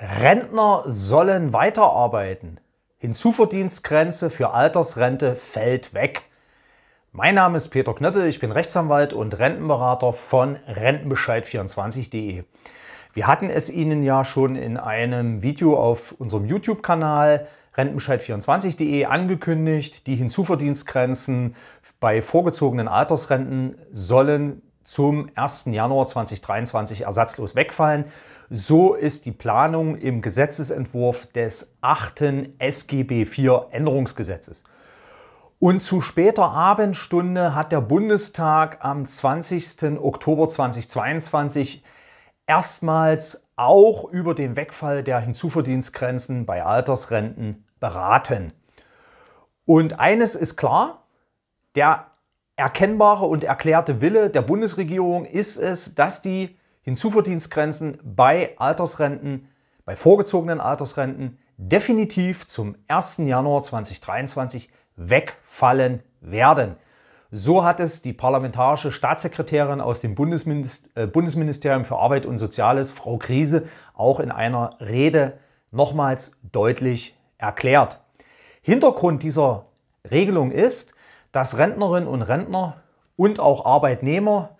Rentner sollen weiterarbeiten. Hinzuverdienstgrenze für Altersrente fällt weg. Mein Name ist Peter Knöppel, ich bin Rechtsanwalt und Rentenberater von Rentenbescheid24.de. Wir hatten es Ihnen ja schon in einem Video auf unserem YouTube-Kanal rentenbescheid24.de angekündigt, die Hinzuverdienstgrenzen bei vorgezogenen Altersrenten sollen zum 1. Januar 2023 ersatzlos wegfallen. So ist die Planung im Gesetzesentwurf des 8. SGB IV Änderungsgesetzes. Und zu später Abendstunde hat der Bundestag am 20. Oktober 2022 erstmals auch über den Wegfall der Hinzuverdienstgrenzen bei Altersrenten beraten. Und eines ist klar, der erkennbare und erklärte Wille der Bundesregierung ist es, dass die Hinzuverdienstgrenzen bei Altersrenten, bei vorgezogenen Altersrenten definitiv zum 1. Januar 2023 wegfallen werden. So hat es die parlamentarische Staatssekretärin aus dem äh, Bundesministerium für Arbeit und Soziales, Frau Krise, auch in einer Rede nochmals deutlich erklärt. Hintergrund dieser Regelung ist, dass Rentnerinnen und Rentner und auch Arbeitnehmer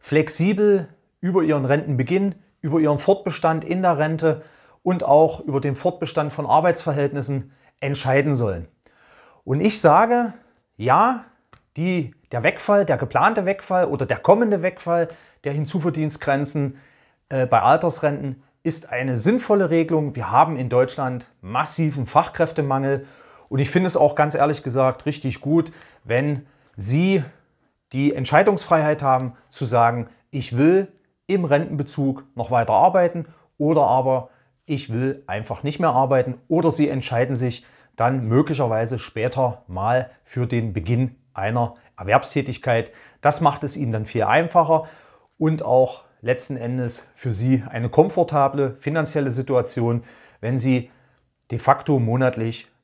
flexibel über ihren Rentenbeginn, über ihren Fortbestand in der Rente und auch über den Fortbestand von Arbeitsverhältnissen entscheiden sollen. Und ich sage, ja, die, der Wegfall, der geplante Wegfall oder der kommende Wegfall der Hinzuverdienstgrenzen äh, bei Altersrenten ist eine sinnvolle Regelung. Wir haben in Deutschland massiven Fachkräftemangel und ich finde es auch ganz ehrlich gesagt richtig gut, wenn Sie die Entscheidungsfreiheit haben zu sagen, ich will im Rentenbezug noch weiter arbeiten oder aber ich will einfach nicht mehr arbeiten oder Sie entscheiden sich dann möglicherweise später mal für den Beginn einer Erwerbstätigkeit. Das macht es Ihnen dann viel einfacher und auch letzten Endes für Sie eine komfortable finanzielle Situation, wenn Sie de facto monatlich